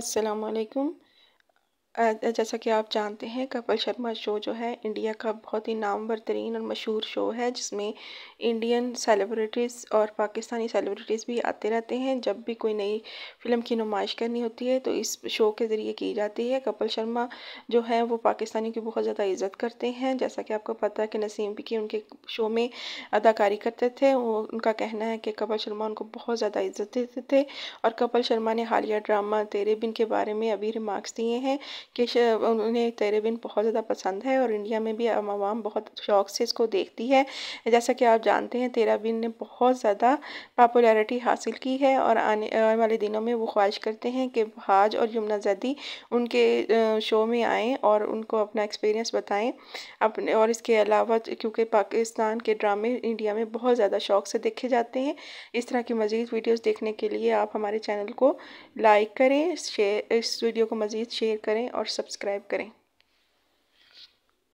السلام عليكم जैसा कि आप जानते हैं कपिल शर्मा शो जो है इंडिया का बहुत ही नामवर तरीन और मशहूर शो है जिसमें इंडियन सेलिब्रिटीज़ और पाकिस्तानी सेलिब्रिटीज़ भी आते रहते हैं जब भी कोई नई फिल्म की नुमाइश करनी होती है तो इस शो के ज़रिए की जाती है कपिल शर्मा जो है वो पाकिस्तानियों की बहुत ज़्यादा इज़्ज़त करते हैं जैसा कि आपको पता है कि नसीम भी की उनके शो में अदाकारी करते थे उनका कहना है कि कपिल शर्मा उनको बहुत ज़्यादा इज़्ज़त देते थे और कपिल शर्मा ने हालिया ड्रामा तेरे बिन के बारे में अभी रिमार्क्स दिए हैं कि उन्हें तेरेबिन बहुत ज़्यादा पसंद है और इंडिया में भी आवाम बहुत शौक़ से इसको देखती है जैसा कि आप जानते हैं तेराबिन ने बहुत ज़्यादा पॉपुलैरिटी हासिल की है और आने वाले दिनों में वो ख्वाहिश करते हैं कि हाज और यमुना जदी उनके शो में आएँ और उनको अपना एक्सपीरियंस बताएँ अपने और इसके अलावा क्योंकि पाकिस्तान के ड्रामे इंडिया में बहुत ज़्यादा शौक़ से देखे जाते हैं इस तरह की मज़ीद वीडियोस देखने के लिए आप हमारे चैनल को लाइक करें शेयर इस वीडियो को मज़ीद शेयर करें और सब्सक्राइब करें